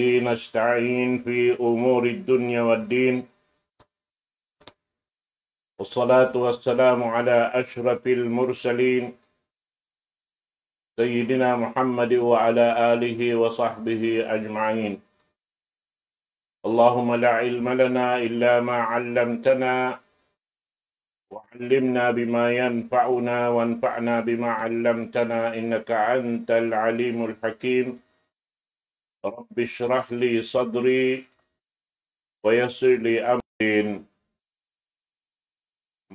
نستعين في أمور الدنيا والدين والصلاة والسلام على أشرف المرسلين سيدنا محمد وعلى آله وصحبه أجمعين اللهم لا علم لنا إلا ما علمتنا وعلمنا بما ينفعنا وانفعنا بما علمتنا إنك أنت العليم الحكيم رب اشرح لي صدري ويسر لي أمري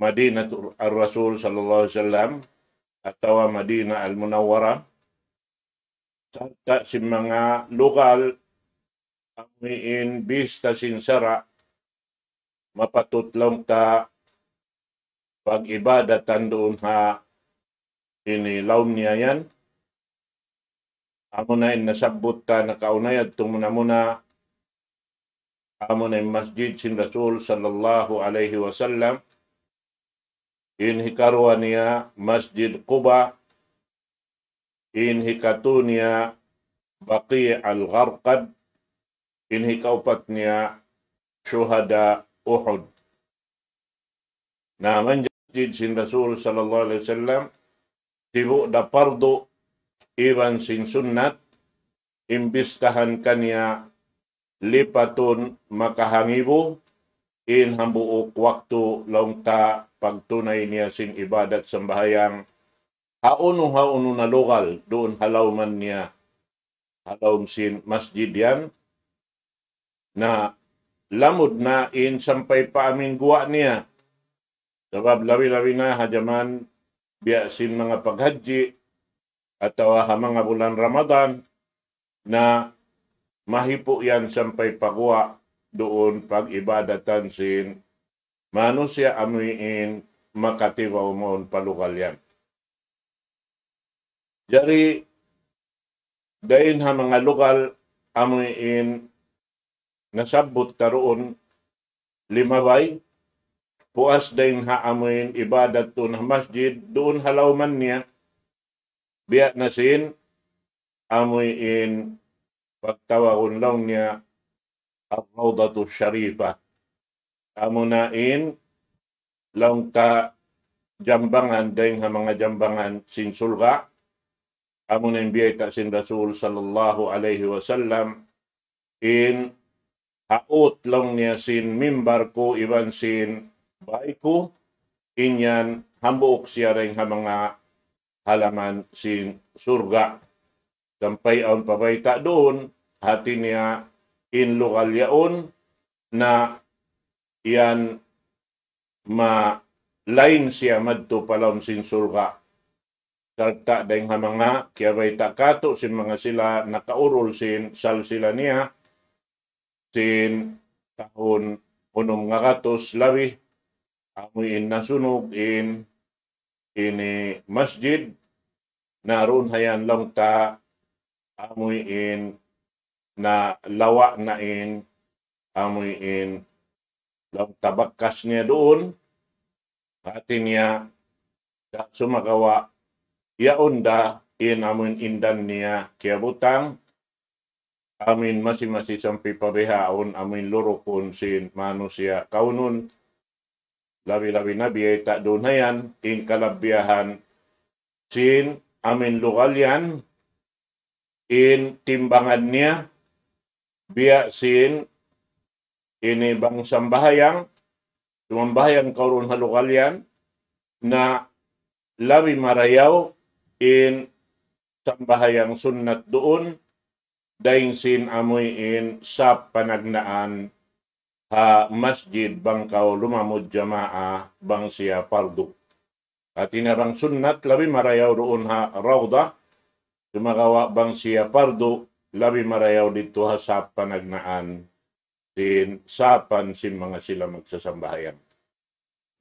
مدينة الرسول صلى الله عليه وسلم atau Madinah Al-Munawwara sarta si mga lokal ang bista ta sinsara mapatutlong ta pag-ibadatan doon ha inilaw niya yan amo na nasabot ta nakaunayad tumuna muna amo na masjid sin Rasul sallallahu alaihi wasallam in hikarwa niya Masjid Quba in hikatu niya Baqi al-Gharqad in hikaupat niya Shuhada Uhud na manjid sin Rasul sallallahu alaihi wasallam tibu da pardo iban sin sunnat, imbistahan kaniya lipaton makahangibo, in hambuok waktu laong pagtunay niya sin ibadat sambahayang hauno hauno na lokal doon halaw man niya halaw sin masjid yan na lamod na in sampay pa aming guwa niya sabab lawi-lawi na hajaman biya sin mga paghaji ataw ha mga bulan Ramadan na mahipo yan sampay pagwa doon pag ibadatan sin mano siya amuin makatiwaw mo palukal yan. Dari dahin ha mga lokal amuin nasabot karoon limabay puas dahin ha amuin ibadat to na masjid doon halaw man niya biya nasin sin amoy in pagtawaon lang niya ang Rawdatu Sharifa. Amo in lang ka jambangan dahil nga mga jambangan sin Amo na in biyay ta sin Rasul sallallahu alaihi wasallam in haot lang niya sin mimbar ko iban sin bay inyan hambuok siya rin ha mga halaman sin surga. Sampai ang pabayta doon, hati niya in lokalyaon na iyan ma lain siya madto palom sin surga. Karta dahing hamanga, kaya bayta kato sin mga sila nakaurol sin sal sila niya sin taon unom nga katos labi amoy in nasunog in ini masjid naroon hayan lang ta amuin na lawa na in amuin lang tabakkas niya doon atin niya da sumagawa yaunda in amin indan niya kiabutang amin masi-masi sampi pabehaon amin lurukon sin manusia kaunun labi-labi na biyay ta dunayan in kalabyahan sin amin lokal in timbangan niya biya sin ini sambahayang sumambahayang kauron kaurun yan na labi marayaw in sambahayang sunnat doon daing sin amoy in sa panagnaan ha masjid bangkaw lumamod jamaa bang siya pardu. At inarang sunnat labi marayaw roon ha rawda sumagawa bang siya pardu labi marayaw dito ha sa panagnaan din sapan sin mga sila magsasambahayan.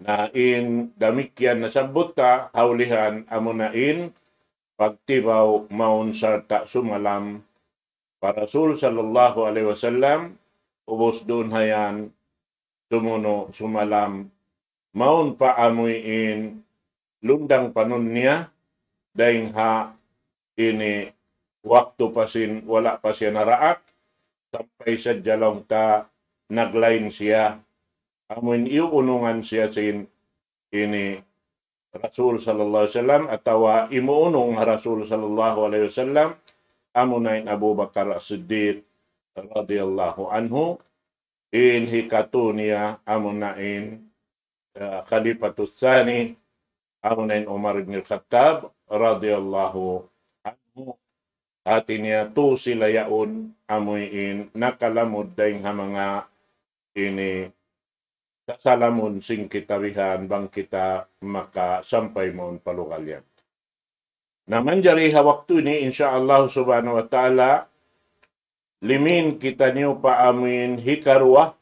Na in damikyan na sabuta haulihan amo na in pagtibaw maun sarta sumalam para sul sallallahu alaihi wasallam ubos doon hayan, tumuno, sumalam, maun pa amuin, lundang panon niya, dahil ha, ini, waktu pasin, wala pa siya naraak, sampay sa jalong ta, naglain siya, amuin iuunungan siya sin, ini, Rasul sallallahu alaihi wasallam atawa imuunong Rasul sallallahu alaihi wasallam amunay Abu Bakar As-Siddiq radiyallahu anhu in hikatunia amunain uh, ah, Khalifatus Sani amunain Umar ibn Khattab radiyallahu anhu at niya to sila yaon amuin nakalamod daing ha mga ini kasalamon sing kitabihan bang kita maka sampai mo palugalyan. Naman jari ha waktu ini insyaallah subhanahu wa ta'ala limin kita niyo pa amin hikarwa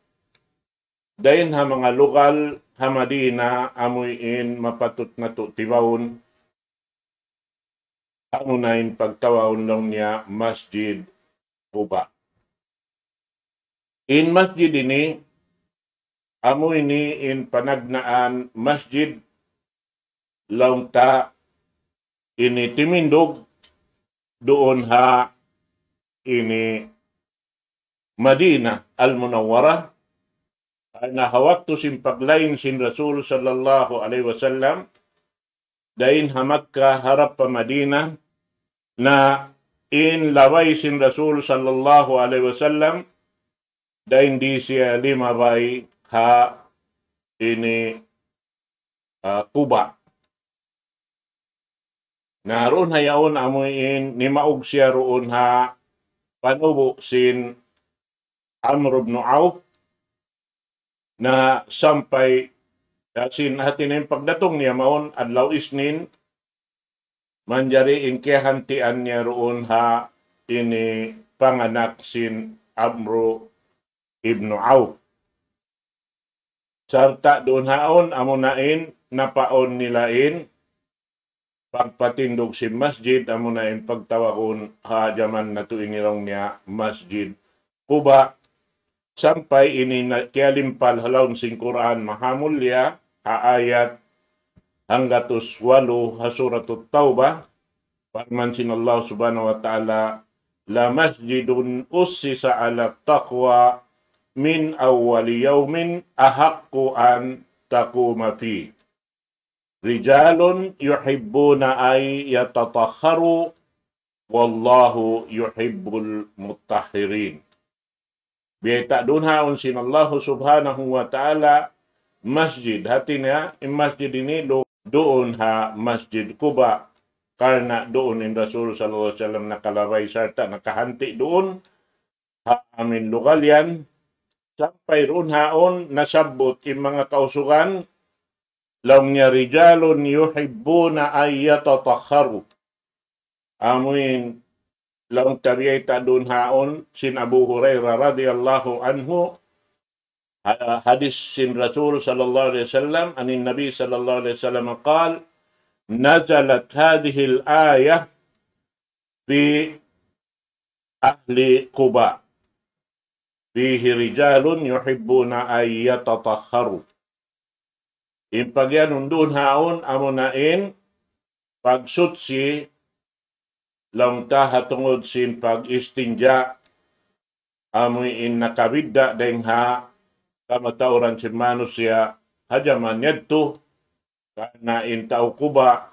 dayon ha mga lokal hamadina amuin mapatut na to tibawon anunain pagtawawon lang niya masjid uba in masjid ini amu ini in panagnaan masjid laong ta ini timindog doon ha ini Madina al-Munawwara na hawakto sin paglain sin Rasul sallallahu alaihi wasallam dain hamak ka harap pa Madina na in laway sin Rasul sallallahu alaihi wasallam dain di siya lima bay ha ini uh, ah, Kuba. Naroon hayaon amuin ni maog siya roon ha panubo sin Amr ibn Auf na sampay dasin natin ang pagdatong niya maon adlaw isnin manjari inkihantian niya roon ha ini panganak sin Amro ibn Auf. Sarta doon haon amunain napaon nilain pagpatindog si masjid amo na in pagtawakon ha jaman na tuinirong niya masjid Kuba sampai ini kelimpal halaun sing Quran maha mulia ha ayat hanggatus walu hasuratut taubah Parman sin Allah subhanahu wa ta'ala la masjidun usisa ala taqwa min awwali yaumin ahakku an taquma fi rijalun yuhibbuna ay yatatakharu wallahu yuhibbul mutahhirin Biyaita dunha unsin Allah subhanahu wa ta'ala masjid. Hati niya, in masjid ini do, doon ha masjid Kuba. Karena doon in Rasul sallallahu alaihi wasallam nakalabay sarta nakahanti doon ha amin lugal yan sampai roon haon nasabot in mga kausukan lam niya rijalun yuhibbuna ay yatatakharu. Amin. لم تريت دونها سن أبو هريرة رضي الله عنه حديث سن رسول صلى الله عليه وسلم أن النبي صلى الله عليه وسلم قال نزلت هذه الآية في أهل قباء فيه رجال يحبون أن يتطهروا Impagian undun أن amunain pagsutsi launta hatungod sin pag-istinja amoy in nakabidda dengha kamatauran sin manusia hajaman yadto kana in taukuba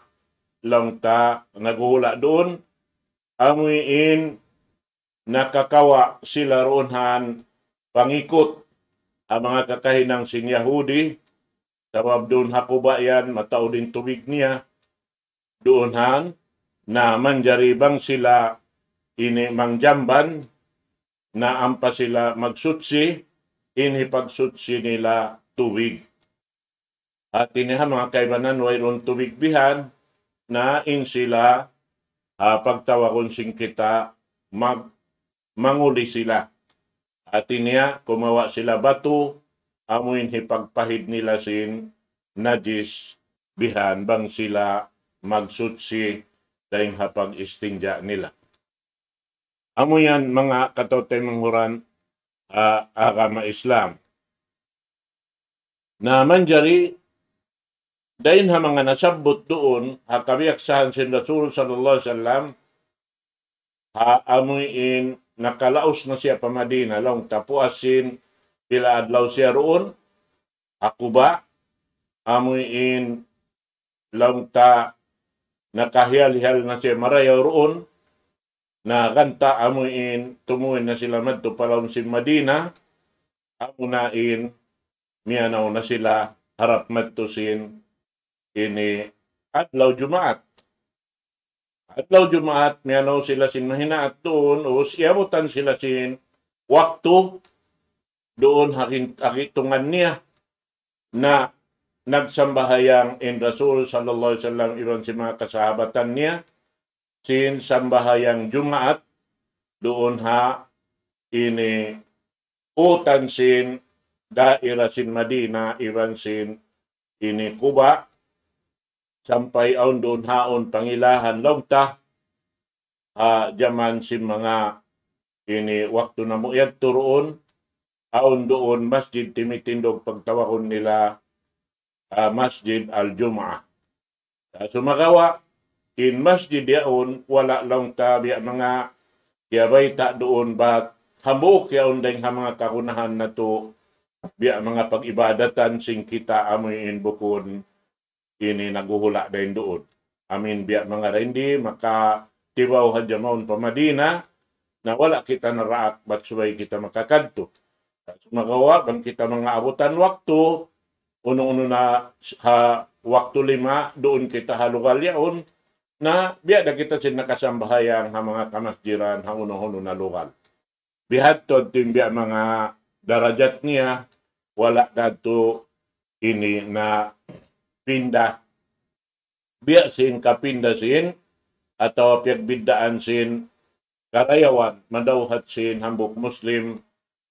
launta nagula doon amoy in nakakawa sila roonhan pangikot ang mga kakahinang sin Yahudi sabab doon hakuba yan matao din tubig niya doon han na manjaribang sila ini mangjamban na ampa sila magsutsi ini pagsutsi nila tuwig. At iniha mga kaibanan wayron tuwig bihan na in sila uh, pagtawakon sing kita mag manguli sila. At iniha kumawa sila bato amuin hipagpahid nila sin najis bihan bang sila magsutsi daing hapag istingja nila. Amo yan mga katote manguran uh, agama Islam. Na manjari dain ha mga nasabot doon ha kabiaksahan sin Rasul sallallahu alaihi wasallam ha amuin nakalaos na siya pa Madina long tapuasin pila adlaw siya roon ako ba amuin long ta na nakahiyal-hiyal na si maraya roon, na kanta amuin, tumuin na sila madto palawon si Madina, amunain, miyanaw na sila harap sin ini adlaw Jumaat. Adlaw Jumaat, miyanaw sila sin mahinaat doon, o siyamutan sila sin waktu doon hakitungan niya na nagsambahayang in Rasul sallallahu alaihi wasallam iban si mga kasahabatan niya sin sambahayang Jumaat doon ha ini utan sin daira sin Madina iban sin ini Kuba sampai aun doon haon pangilahan logta ha jaman sin mga ini waktu na mo turon aun doon masjid timitindog pagtawakon nila uh, Masjid Al-Jum'ah. Uh, sumagawa, in Masjid yaon, wala lang ta biya mga yabay ta doon ba hambuok yaon dahil ha mga kakunahan na to biya mga pag-ibadatan sing kita amoy in bukon ini naguhula dahil doon. Amin biya mga rindi, maka tibaw pa Madina na wala kita naraak bat suway kita makakadto. Sumagawa bang kita mga abutan waktu uno-uno na ha waktu lima doon kita halugalyaon na biya da kita sin nakasambahayang ha mga kamasjiran ha uno-uno na lugal. Bihat to biya mga darajat niya wala kadto ini na pindah biya sin kapinda sin atau pagbiddaan sin karayawan madawhat sin hambuk muslim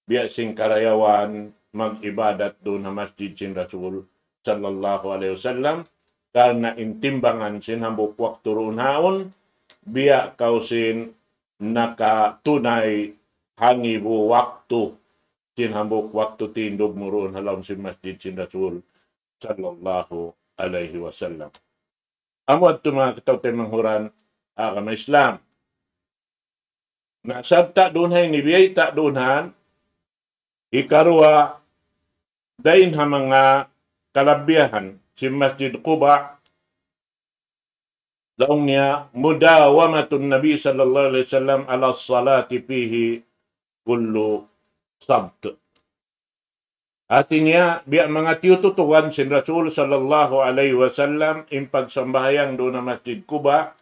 biya sin karayawan mag-ibadat doon na Masjid sin Rasul sallallahu alaihi wasallam karena intimbangan sin hambok waktu turun haon biya kausin nakatunay hangibu waktu sin hambok waktu tindog murun halam sin Masjid sin Rasul sallallahu alaihi wasallam amod tuma kitaw temanghuran agama Islam na sabta dunhay ni biyay ta dunhan ikarwa dain hamanga kalabiahan si Masjid Quba daungnya mudawamatun Nabi sallallahu alaihi wasallam ala salati fihi kullu sabt. Atinya biar mengatiw tu sin Rasul sallallahu alaihi wasallam impag sambayang do na Masjid Quba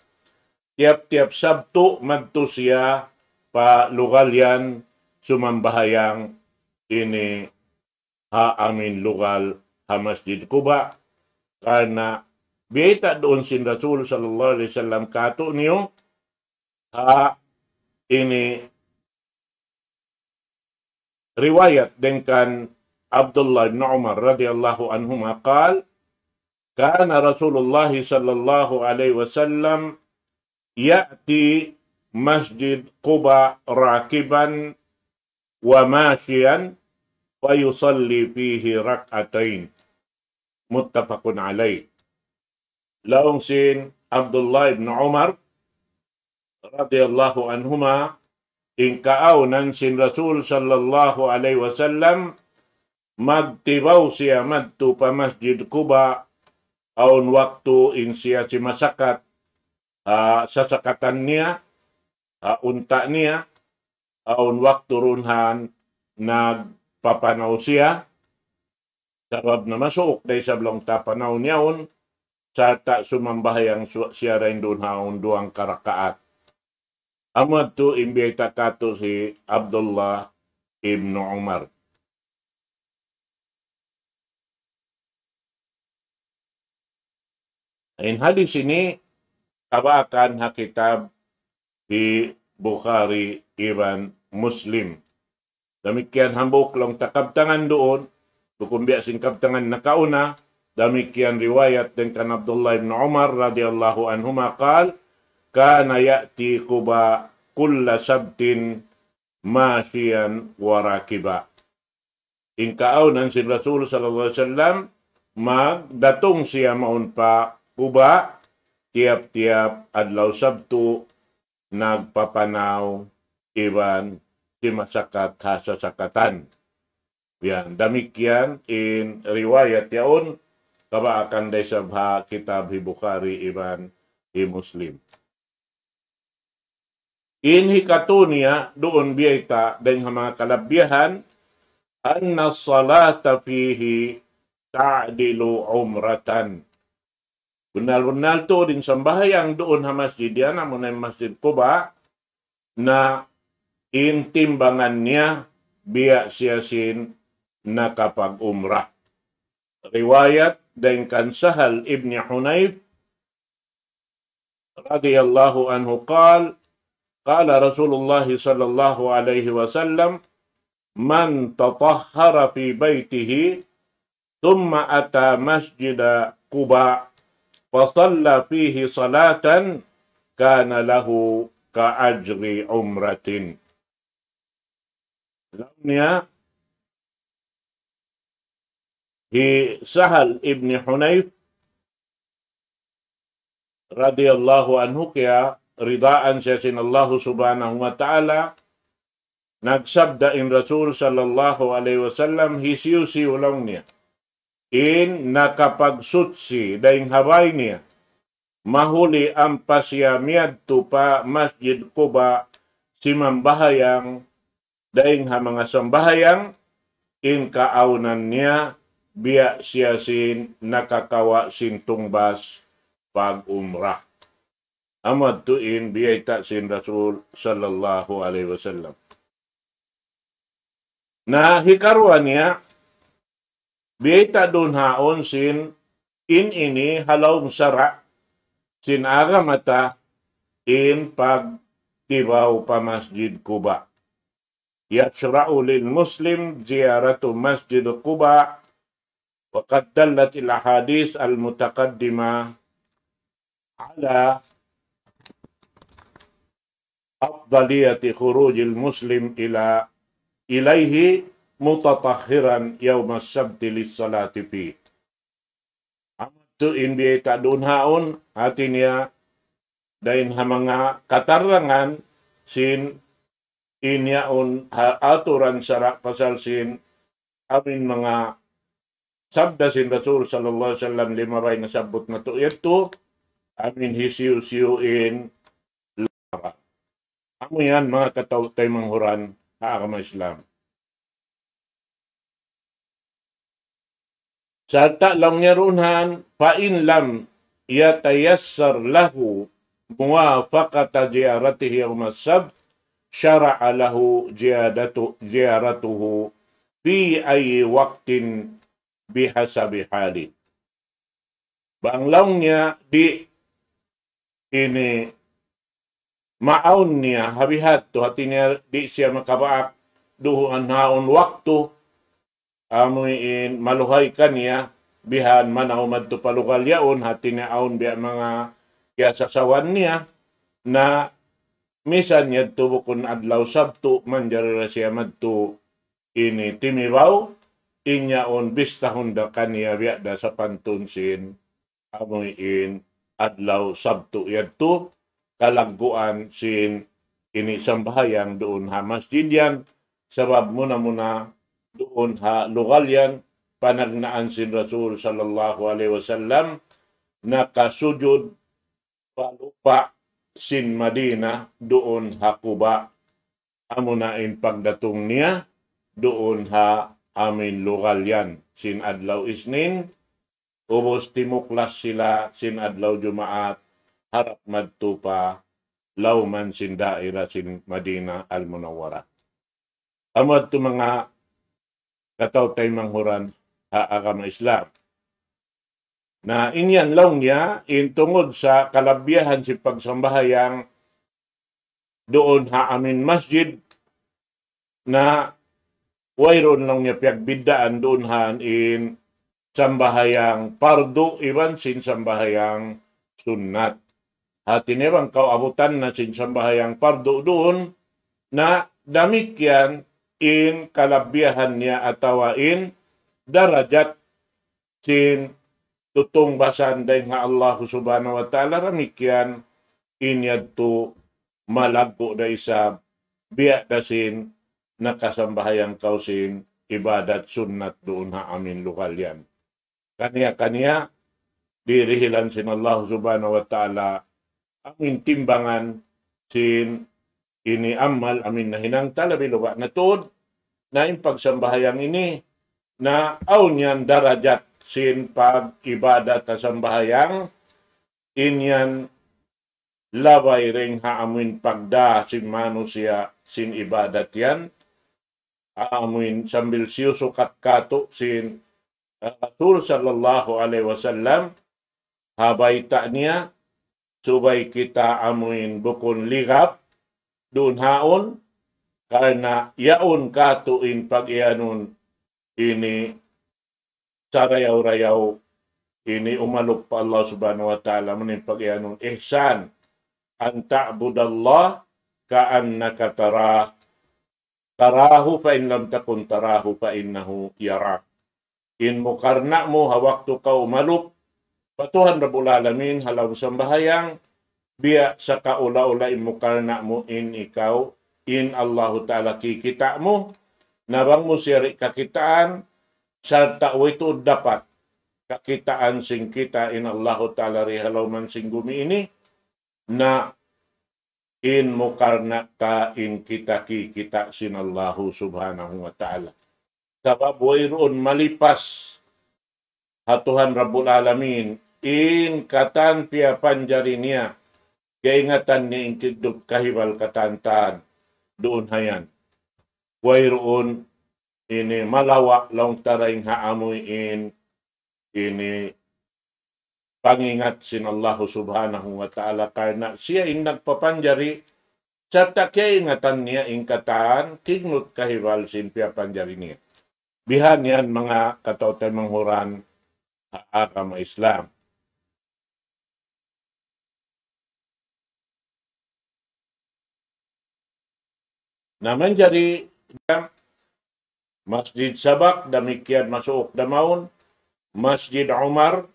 tiap-tiap Sabtu magtusya pa lugalyan sumambahayang ini haamin lugal ha Masjid Kuba karena beta doon sin Rasul sallallahu alaihi wasallam kato niyo ha ini riwayat dengan Abdullah bin Umar radhiyallahu anhu maqal kana Rasulullah sallallahu alaihi wasallam ya'ti Masjid Quba rakiban wa mashiyan wa yusalli fihi rak'atain muttafaqun alaih laung sin Abdullah ibn Umar radhiyallahu anhuma in nan sin Rasul sallallahu alaihi wasallam tibaw siya tu pa masjid Kuba aun waktu in siya si masakat uh, sasakatan niya uh, unta niya aun waktu runhan nag papanaw siya sarab na masok sa blong tapanaw niyaon sa ta sumambahayang siya rin doon haon doang karakaat. Amad to imbita kato si Abdullah ibn Umar. In hadis ini, tabakan hakitab di Bukhari Ibn Muslim. Demikian hambuk long takap tangan doon. Tukumbiak singkap tangan nakauna. Demikian riwayat dengan kan Abdullah bin Umar radhiyallahu anhuma qal kana ya'ti kuba kulla sabtin masyian warakiba. Ingkau nan si Rasul sallallahu alaihi wasallam magdatong siya maun pa kuba tiap-tiap adlaw sabtu nagpapanaw iban di masyarakat syakatan. Ya, demikian in riwayat yaun kaba akan desabha kitab hi Bukhari iman hi Muslim. In hikatunia doon biyaita dan mga kalabihan anna salata fihi ta'dilu umratan. Bunal-bunal tu din sembahyang doon ha masjid namun masjid Kuba na intimbangannya siya siasin nakapag umrah. Riwayat dengan Sahal ibn Hunayf radhiyallahu anhu kal, kala Rasulullah sallallahu alaihi wasallam man tatahhara fi baytihi, thumma ata masjid kuba, fasalla fihi salatan kana lahu ka ajri umratin لونها Sahal ibn Hunayf radiyallahu anhu kaya ridaan siya sinallahu subhanahu wa ta'ala nagsabda in Rasul sallallahu alaihi wasallam hisyusi ulong niya in nakapagsutsi daing habay niya mahuli ang pasyamiyad tupa masjid kuba si mambahayang daing ha mga sambahayang inkaaonan niya biya siya sin nakakawa sin tungbas pag umrah. Amad tuin biya ta sin Rasul sallallahu alaihi wasallam. Na hikarwa niya biya ta dun haon sin in ini halawng sara sin aga mata in pag tibaw pa masjid Kuba. يشرعوا للمسلم زيارة مسجد قباء وقد دلت الأحاديث المتقدمة على أفضلية خروج المسلم إلى إليه متطهرا يوم السبت للصلاة فيه tu indi ta dunhaon hatinya dain hamanga katarangan sin inyaon aturan sa pasalsin amin mga sabda sin Rasul sallallahu alaihi wasallam lima ray nasabot na to ito amin hisiu in lara. Amo yan mga kataw tay manghuran ha akama Islam. Salta lam yarunhan fa in lam yatayassar lahu muwafaqata ziyaratihi yawm as-sabt syara'a lahu ziyadatu ziyaratuhu fi ayi waktin bihasabi hali. Banglaungnya di ini ma'aunnya habihat tu hatinya di sia makabaak duhu anhaun waktu amuin maluhaikan ya bihan manau mantu palugal yaun hatinya aun biak mga kiasa sawannya na misan yadto kun adlaw sabtu man jarira siya madto ini timibaw inyaon bistahon da kaniya biada sa pantunsin amoy in adlaw sabto yadto kalagguan sin ini sambahayan doon ha masjid yan sabab muna muna doon ha lugal yan panagnaan sin Rasul sallallahu alaihi wasallam nakasujud palupa sin Madina doon ha Kuba. Amo na in pagdatong niya doon ha amin lokal yan. Sin adlaw isnin ubos timuklas sila sin adlaw jumaat harap magtupa lauman sin daira sin Madina al Munawwara. Amo to mga kataw tay manghuran ha agama Islam na inyan lang niya in tungod sa kalabiyahan si pagsambahayang doon ha amin masjid na wayron lang niya piagbidaan doon han in sambahayang pardo iban sin sambahayang sunnat. At inibang kauabutan na sin sambahayang pardo doon na damikyan in kalabiyahan niya atawain darajat sin tutong basanday nga Allah subhanahu wa ta'ala ramikyan inyad to malago dahil sa biyak dasin nakasambahayan kausin ibadat sunnat doon ha amin lokal yan. Kaniya-kaniya, dirihilan sin Allah subhanahu wa ta'ala amin timbangan sin ini amal amin na hinang talabi luwa na tuod na yung pagsambahayang ini na aw niyan darajat sin pag-ibada tasambahayang inyan labay ring haamuin pagda sin manusia sin ibadat yan amuin sambil siuso katkato sin ah, Rasul sallallahu alaihi wasallam habay ta niya subay kita amuin bukon ligap dun haon karena yaon katuin pag iyanon ini sarayaw-rayaw ini umalok pa Allah subhanahu wa ta'ala man pagyanong ihsan an ta'budallah ka'annaka tara tarahu fa in lam takun tarahu fa innahu yara in mukarna mo hawakto ka umalop patuhan rabul alamin halaw sambahayang biya sa kaula-ula in mukarna mo in ikaw in Allahu ta'ala kikita mo nabang mo siri kakitaan Sarta wito dapat kakitaan sing kita in Allah Ta'ala rihalaw man sing gumiini na in mukarna ka in kita ki kita sin Allah Subhanahu wa Ta'ala. Sabab wayroon malipas hatuhan Rabbul Alamin in katan pia panjari niya kaingatan ni inkidub kahibal katantan doon hayan. Wayroon ini malawak long taring haamuin in ini pangingat sin Allah subhanahu wa ta'ala karena siya in nagpapanjari sa ingatan niya ing kataan tignut kahiwal sin pia panjari niya. Bihan yan mga katotay manghuran agama Islam. Naman jadi yang Masjid Sabak, Damikyad Masuok Damaon, Masjid Umar,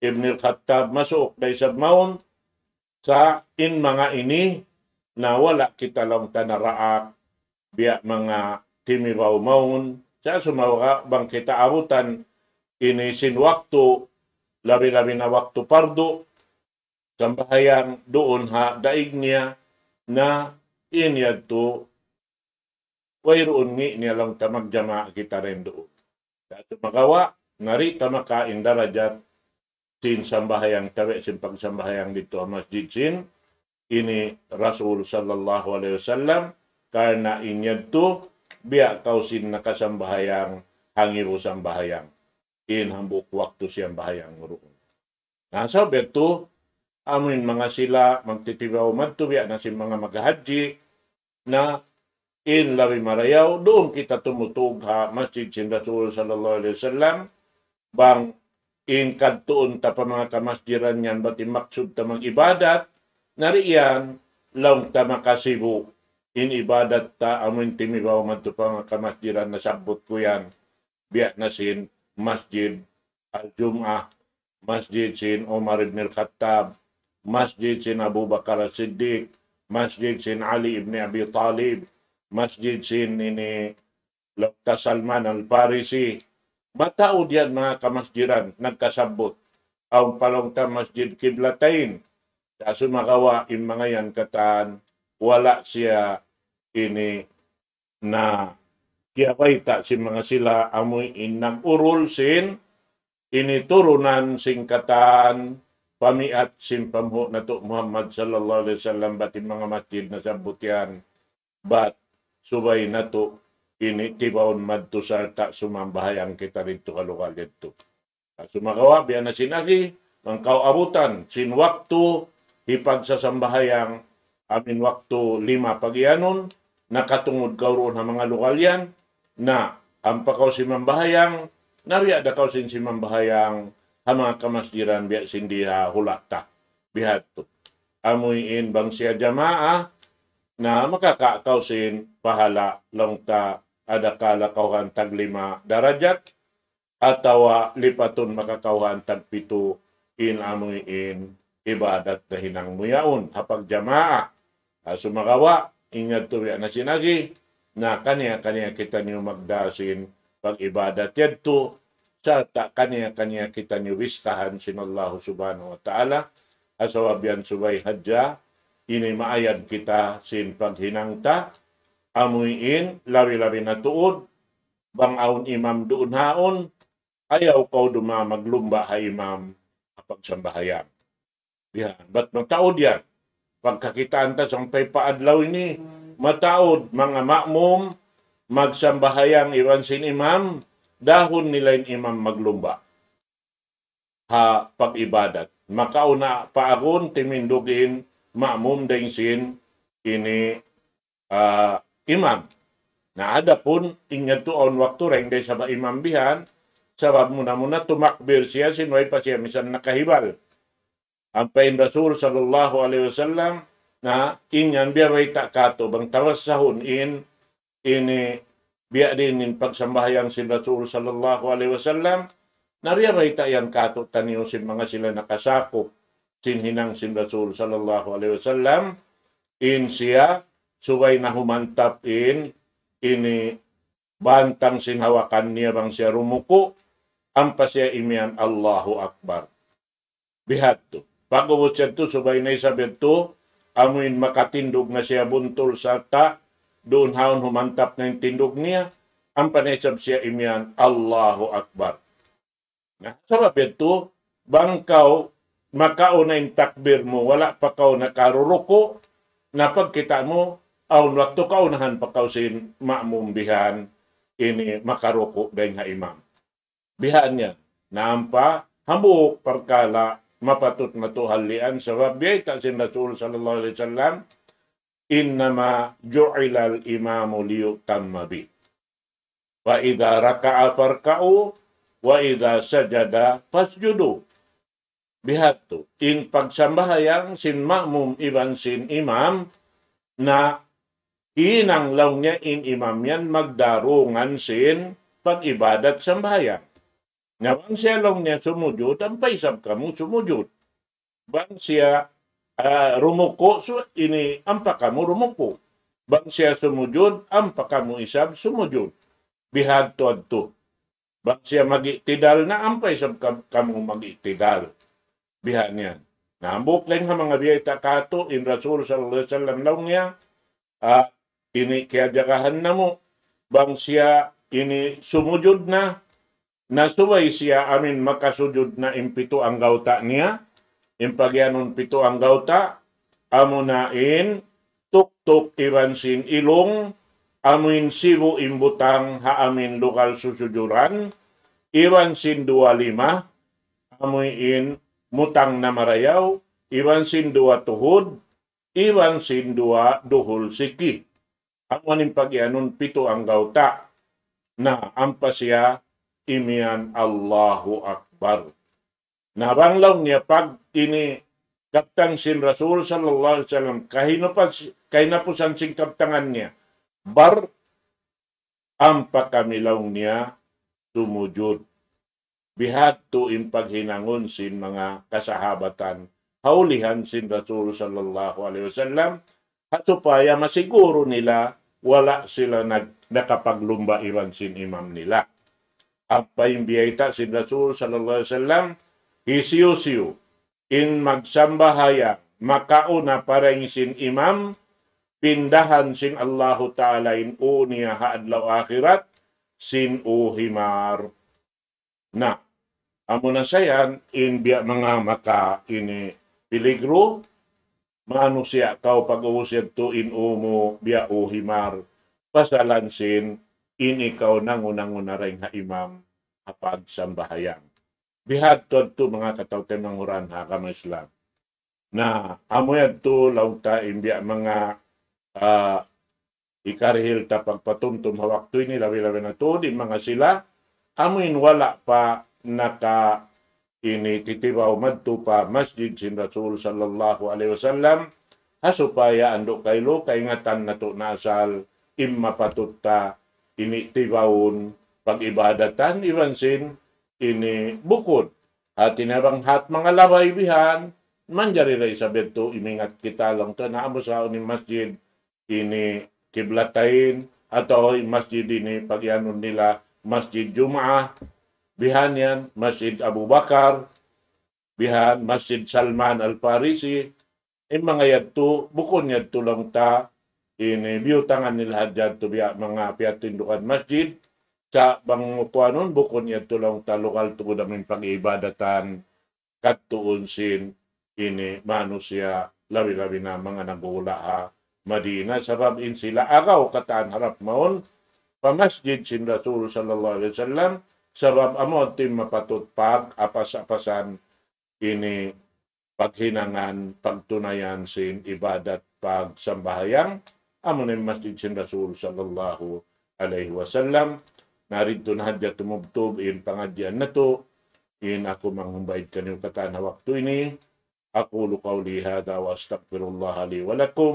Ibn khattab masuk Daisab Maon, sa in mga ini na wala kita lang tanaraak biya mga timibaw maon sa sumawa bang kita ini sin waktu labi-labi na waktu pardo sambahayan doon ha daig na inyad to ni mi nilang tamagjama kita rin doon. Dato magawa, narita makain darajan sin sambahayang tawe, sin pagsambahayang dito ang masjid sin, ini Rasul sallallahu alaihi wasallam, karena inyad to, biya kau sin nakasambahayang, hangiru sambahayang. In hambuk waktu siyang bahayang roon. Nasa beto, amin mga sila magtitibaw man to biya na sin mga maghaji, na in labi marayaw, doon kita tumutog ha masjid sin Rasul sallallahu alaihi wasallam bang in kadtuon ta pa mga kamasjiran yan bati maksud ta mga ibadat nariyan law ta makasibo in ibadat ta amin timibaw man to pa mga kamasjiran na sabot ko yan biyak na sin masjid al-jum'ah masjid sin Omar ibn al-Khattab masjid sin Abu Bakar al-Siddiq masjid sin Ali ibn Abi Talib Masjid sin ini Lokta Salman al-Farisi. Matao diyan mga kamasjiran, nagkasabot. Ang palongta masjid kiblatain. Sa makawa yung mga yan kataan, wala siya ini na kiyakwaita si mga sila amoy inang urul sin initurunan sing kataan pamiat sin pamhu na to Muhammad sallallahu alaihi wasallam batin mga masjid na sabutian bat subay nato ini tibaon madto sa ta sumambahayang kita dito kalukal dito. Sumakawa biya na sinagi ang kauabutan sin waktu hipagsasambahayang amin waktu lima pagianon nakatungod kauron ng mga lokalyan na ang pakaw si Mambahayang nariya da kausin si Mambahayang ha mga kamasdiran biya sindi ha hulata bihat amoy bang siya jamaa na makakakausin pahala longka adakala kauhan tag lima darajat atawa lipaton makakauhan tag pito in amuin ibadat na hinang muyaon hapag jamaa sumagawa ingat tuwi na sinagi na kanya-kanya kita niyo magdasin pag ibadat yadto sa ta kanya-kanya kita niyo wistahan sinallahu subhanahu wa ta'ala asawab yan subay hadya inimaayad kita sin paghinangta, amuin, labi-labi na tuod, bangaon imam doon haon, ayaw kau duma maglumba ha imam apag sambahayan. Yan. Ba't magtaod yan? Pagkakitaan ta sang paadlaw ini, mataod mga ma'mum, magsambahayang iwan sin imam, dahon nila yung imam maglumba. Ha, pag-ibadat. Makauna pa akon, timindugin makmum dengsin ini uh, imam. Nah, pun ingat tu on waktu reng dari sabah imam bihan, sabab muna-muna tumakbir siya sinuay wai pasia misan nakahibal. Ampain Rasul sallallahu alaihi wasallam na inyan biya tak kato bang tawas sahun in ini biya din in pagsambahyang si Rasul sallallahu alaihi wasallam na biya yang yan kato taniyo sin mga sila nakasakop sin hinang sin Rasul sallallahu alaihi wasallam in siya suway nahumantap in ini bantang sin hawakan niya bang siya rumuku ampa siya imian Allahu Akbar. Bihat tu. Pagubot siya tu subay na isabit tu amuin makatindog na siya buntul sa ta doon haon humantap na yung tindog niya ang panisab siya imian Allahu Akbar. Nah, sabab itu, bangkau makao na yung takbir mo, wala pa kao nakaruruko, pagkita mo, aun waktu kaunahan pa kao sin ma'mum ini makaruko ben nga imam. Bihan niya, nampa, hambuk perkala, mapatut na tuhalian, sebab biya ita sin Rasul sallallahu alaihi wasallam, innama ju'ilal imamu liyutamma bi. Wa idha raka'a farka'u, wa idha sajada fasjudu. bihato in pagsambahayan sin ma'mum iban sin imam na inang law niya in imam yan magdarungan sin pag-ibadat sambahayan. Nga bang siya law niya sumudod, ang paisab ka mo sumudod. Bang siya uh, rumuko, so ini ampa ka mo rumuko. Bang siya sumudod, ampa ka mo isab sumudod. Bihad to adto. Bang siya magitidal na ampay sab kamu magitidal biha niya. Na bukling ha mga biyay takato in Rasul sallallahu alaihi wasallam law niya uh, ini kiyajagahan na mo bang siya ini sumujud na nasuway siya amin makasujud na impito ang gauta niya impagyanon pito ang gauta amo nain tuktok iransin ilong amin sibo imbutang amin lokal susujuran iransin dua lima amoy mutang na marayaw, iwan sindua dua tuhod, iwan sin dua siki. Ang waning pagyanon pito ang gauta na ampa siya imian Allahu Akbar. Nabanglaw niya pag ini kaptang sin Rasul sallallahu alaihi wasallam kahinopas kahinapusan sin kaptangan niya bar ampa kamilaw niya sumujud bihatto impaghinangon sin mga kasahabatan haulihan sin Rasul sallallahu alaihi wasallam at supaya masiguro nila wala sila nag, nakapaglumba iban sin imam nila. Ang paimbiyayta sin Rasul sallallahu alaihi wasallam hisiyo-siyo in magsambahaya makauna parang sin imam pindahan sin Allahu Ta'ala in uniya haadlaw akhirat sin uhimar. Na, amo na sayan in biya mga maka ini piligro, maano siya kao pag-uusyan to in umo biya o himar pasalansin in ikaw nangunanguna rin ha imam apag sambahayan. Bihad to to mga kataw ng uran ha kama Islam. Na amoyad to lauta in biya mga uh, ah, ikarihil ta pagpatumtum hawak to ini labi-labi na to di mga sila amoyin wala pa naka inititibaw madto pa masjid si Rasul sallallahu alaihi wasallam hasupaya ando kay lo kay ngatan nato nasal imma patutta initibawon pagibadatan iban ini bukod at hat mga labay bihan manjari ray sa beto imingat kita lang to na amo sa ni masjid ini kiblatain ato masjid ini pagyanon nila masjid Jumaah Bihan yan, Masjid Abu Bakar, bihan Masjid Salman Al-Farisi, in mga yadto, bukon yadto lang ta, ini biutangan nila dyan to biya mga piatindukan masjid, sa bangukuanon, bukon yadto lang ta, lokal to namin pag-ibadatan, katuon sin, ini manusia, labi-labi na mga nagula ha, Madina, sabab in sila agaw kataan harap maon, pa masjid sin Rasul sallallahu alaihi wasallam, sabab amo tin mapatutpag apas-apasan ini paghinangan pagtunayan sin ibadat pagsambahayang amo ni masjid sin Rasul sallallahu alaihi wasallam narito na hadya tumubtob in pangadyan na to in ako mangumbayad kaniyo katana waktu ini أقول قولي هذا وأستغفر الله لي ولكم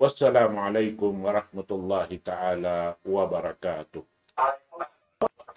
والسلام عليكم ورحمة ta'ala تعالى وبركاته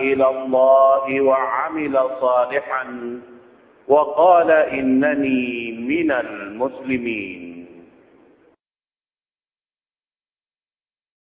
إلى الله وعمل صالحا وقال إنني من المسلمين